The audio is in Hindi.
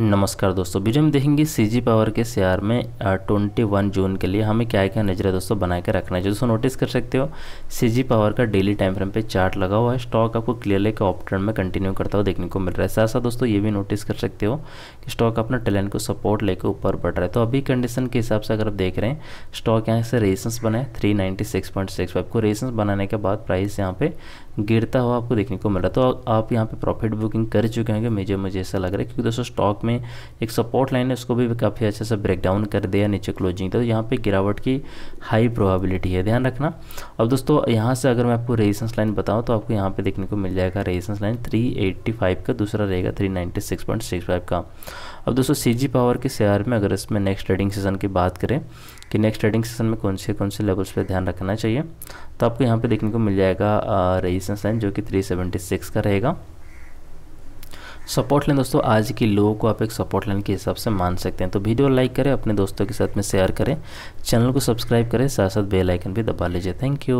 नमस्कार दोस्तों वीडियो में देखेंगे सीजी पावर के शेयर में ट्वेंटी वन जून के लिए हमें क्या क्या नजर दोस्तों बना के रखना है दोस्तों नोटिस कर सकते हो सीजी पावर का डेली टाइम फ्रेम पे चार्ट लगा हुआ है स्टॉक आपको क्लियरली के ऑप ट्रेंड में कंटिन्यू करता हुआ देखने को मिल रहा है साथ साथ दोस्तों ये भी नोटिस कर सकते हो कि स्टॉक अपना टैलेंट को सपोर्ट लेकर ऊपर बढ़ रहा है तो अभी कंडीशन के हिसाब से अगर आप देख रहे हैं स्टॉक यहाँ से रेसेंस बना है थ्री को रेसेंस बनाने के बाद प्राइस यहाँ पे गिरता हुआ आपको देखने को मिल रहा है तो आप यहाँ पे प्रॉफिट बुकिंग कर चुके होंगे मुझे मुझे ऐसा लग रहा है क्योंकि दोस्तों स्टॉक में एक सपोर्ट लाइन है उसको भी काफ़ी अच्छे से ब्रेक डाउन कर दिया नीचे क्लोजिंग तो यहाँ पे गिरावट की हाई प्रोबेबिलिटी है ध्यान रखना अब दोस्तों यहाँ से अगर मैं आपको रेजिस्टेंस लाइन बताऊँ तो आपको यहाँ पे देखने को मिल जाएगा रेजिस्टेंस लाइन 385 का दूसरा रहेगा 396.65 का अब दोस्तों सी पावर के शेयर में अगर इसमें नेक्स्ट ट्रेडिंग सीजन की बात करें कि नेक्स्ट ट्रेडिंग सेशन में कौन से कौन से लेवल्स पे ध्यान रखना चाहिए तो आपको यहाँ पे देखने को मिल जाएगा रेजिस्टेंस लाइन जो कि 376 का रहेगा सपोर्ट लाइन दोस्तों आज की लोगों को आप एक सपोर्ट लाइन के हिसाब से मान सकते हैं तो वीडियो लाइक करें अपने दोस्तों के साथ में शेयर करें चैनल को सब्सक्राइब करें साथ साथ बेलाइकन भी दबा लीजिए थैंक यू